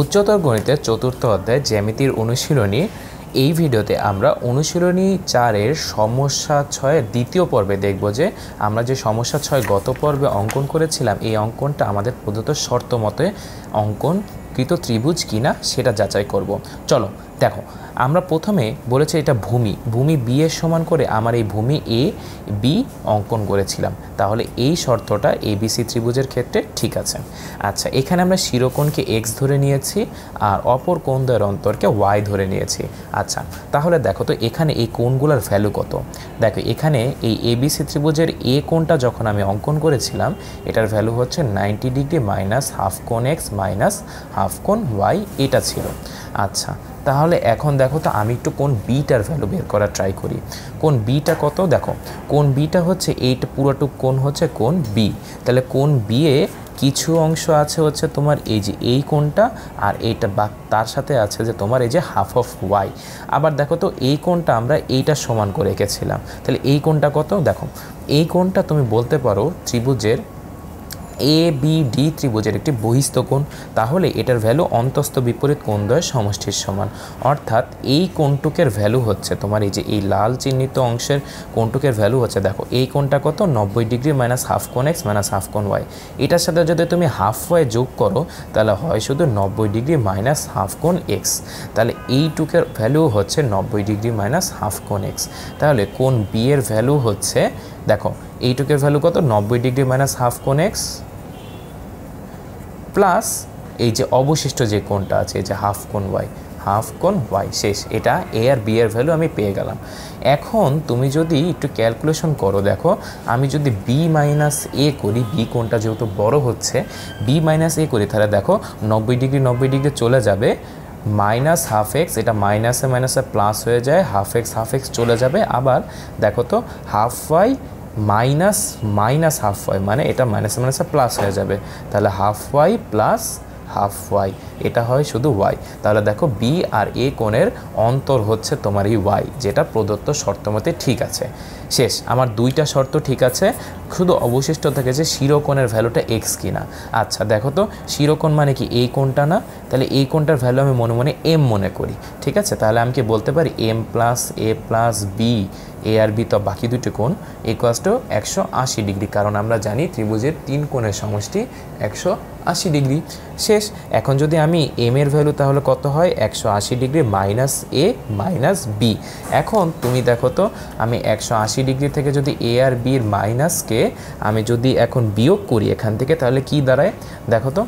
উচ্চতর গণিতের চতুর্থ অধ্যায় জ্যামিতির অনুশীলনী এই ভিডিওতে আমরা অনুশীলনী চারের সমস্যা ছয়ের দ্বিতীয় পর্বে দেখব যে আমরা যে সমস্যা ছয় গত পর্বে অঙ্কন করেছিলাম এই অঙ্কনটা আমাদের প্রদত্ত শর্ত মতে অঙ্কন কৃত ত্রিভুজ কিনা সেটা যাচাই করব চলো দেখো আমরা প্রথমে বলেছি এটা ভূমি ভূমি বি এর সমান করে আমার এই ভূমি এ বি অঙ্কন করেছিলাম তাহলে এই শর্তটা এ সি ত্রিভুজের ক্ষেত্রে ঠিক আছে আচ্ছা এখানে আমরা শিরোকোণকে এক্স ধরে নিয়েছি আর অপর কোণ দ্বয়ের অন্তরকে ওয়াই ধরে নিয়েছি আচ্ছা তাহলে দেখো তো এখানে এই কোণগুলোর ভ্যালু কত দেখো এখানে এই এ সি ত্রিভুজের এ কোণটা যখন আমি অঙ্কন করেছিলাম এটার ভ্যালু হচ্ছে নাইনটি ডিগ্রি মাইনাস হাফ কোণ এক্স মাইনাস হাফ কোণ ওয়াই এটা ছিল আচ্ছা তাহলে এখন দেখো তো আমি একটু কোন বিটার ভ্যালু বের করার ট্রাই করি কোন বিটা কত দেখো কোন বিটা হচ্ছে এইটা পুরোটুক কোন হচ্ছে কোন বি তাহলে কোন বিয়ে কিছু অংশ আছে হচ্ছে তোমার এই যে এই কোনটা আর এইটা বা তার সাথে আছে যে তোমার এই যে হাফ অফ ওয়াই আবার দেখো তো এই কোনটা আমরা এইটা সমান করে রেখেছিলাম তাহলে এই কোনটা কত দেখো এই কোনটা তুমি বলতে পারো ত্রিভুজের এ বি ডি ত্রিভুজের একটি বহিস্থ কোণ তাহলে এটার ভ্যালু অন্তস্থ বিপরীত কোণ দ্বয়ের সমষ্টির সমান অর্থাৎ এই কোণটুকের ভ্যালু হচ্ছে তোমার এই যে এই লাল চিহ্নিত অংশের কোণটুকের ভ্যালু হচ্ছে দেখো এই কোণটা কত নব্বই ডিগ্রি মাইনাস হাফ কোন এক্স মাইনাস হাফ কোন ওয়াই এটার সাথে যদি তুমি হাফ ওয়াই যোগ করো তাহলে হয় শুধু নব্বই ডিগ্রি মাইনাস হাফ কোন এক্স তাহলে এইটুকের ভ্যালু হচ্ছে নব্বই ডিগ্রি মাইনাস হাফ কোন এক্স তাহলে কোন বি এর ভ্যালু হচ্ছে দেখো এইটুকের ভ্যালু কত নব্বই ডিগ্রি মাইনাস হাফ কোন এক্স প্লাস এই যে অবশিষ্ট যে কোনটা আছে এই যে হাফ কোন ওয়াই হাফ কোন ওয়াই শেষ এটা এ আর বি এর ভ্যালু আমি পেয়ে গেলাম এখন তুমি যদি একটু ক্যালকুলেশন করো দেখো আমি যদি বি মাইনাস এ করি বি কোনটা যেহেতু বড় হচ্ছে বি মাইনাস এ করি তাহলে দেখো নব্বই ডিগ্রি নব্বই ডিগ্রি চলে যাবে মাইনাস হাফ এক্স এটা মাইনাসে মাইনাসে প্লাস হয়ে যায় হাফ এক্স হাফ এক্স চলে যাবে আবার দেখো তো half Y minus minus half Y মানে এটা মাইনাস মাইনাসে প্লাস হয়ে যাবে তাহলে half Y plus half Y এটা হয় শুধু ওয়াই তাহলে দেখো বি আর এ কোণের অন্তর হচ্ছে তোমার এই ওয়াই যেটা প্রদত্ত শর্ত মতে ঠিক আছে শেষ আমার দুইটা শর্ত ঠিক আছে শুধু অবশিষ্ট থাকে যে শিরোকোণের ভ্যালুটা এক্স কিনা আচ্ছা দেখো তো শিরোকোণ মানে কি এই কোণটা না তাহলে এই কোণটার ভ্যালু আমি মনে মনে এম মনে করি ঠিক আছে তাহলে আমি কি বলতে পারি M plus A plus B A আর বি তো বাকি দুটো কোণ ইকুয়াস টু একশো আশি ডিগ্রি কারণ আমরা জানি ত্রিভুজের তিন কোণের সমষ্টি একশো আশি ডিগ্রি শেষ এখন যদি আমি এম এর ভ্যালু তাহলে কত হয় একশো আশি degree minus A minus B এখন তুমি দেখো তো আমি একশো আশি ডিগ্রি থেকে যদি এ আর বির মাইনাসকে থেকে আমি যদি এখন বিয়োগ করি এখান থেকে তাহলে কি দাঁড়ায় দেখো তো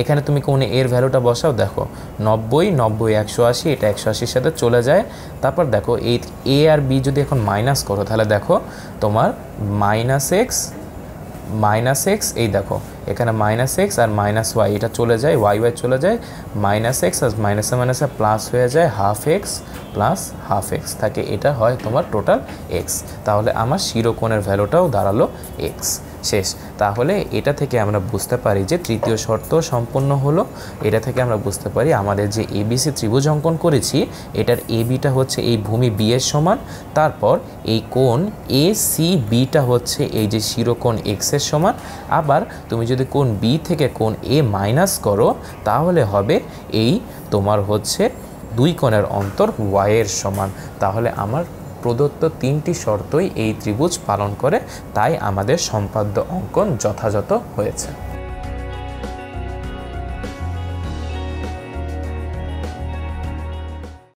এখানে তুমি কোনে এর ভ্যালুটা বসাও দেখো নব্বই নব্বই একশো আশি এটা একশো আশির সাথে চলে যায় তারপর দেখো এই এ আর বি যদি এখন মাইনাস করো তাহলে দেখো তোমার মাইনাস এক্স মাইনাস এক্স এই দেখো এখানে মাইনাস এক্স আর মাইনাস ওয়াই এটা চলে যায় ওয়াই ওয়াই চলে যায় মাইনাস এক্স আর মাইনাসে মাইনাসে প্লাস হয়ে যায় half X plus half X থাকে এটা হয় তোমার টোটাল এক্স তাহলে আমার শিরোকোণের ভ্যালুটাও দাঁড়ালো এক্স শেষ তাহলে এটা থেকে আমরা বুঝতে পারি যে তৃতীয় শর্ত সম্পন্ন হলো এটা থেকে আমরা বুঝতে পারি আমাদের যে এবিসি ত্রিভুজ অঙ্কন করেছি এটার এ বিটা হচ্ছে এই ভূমি বি এর সমান তারপর এই কোণ এ সি বিটা হচ্ছে এই যে শিরোকোণ এক্স এর সমান আবার তুমি যদি কোণ বি থেকে কোণ এ মাইনাস করো তাহলে হবে এই তোমার হচ্ছে দুই কোণের অন্তর ওয়াইয়ের সমান তাহলে আমার প্রদত্ত তিনটি শর্তই এই ত্রিভুজ পালন করে তাই আমাদের সম্পাদ্য অঙ্কন যথাযথ হয়েছে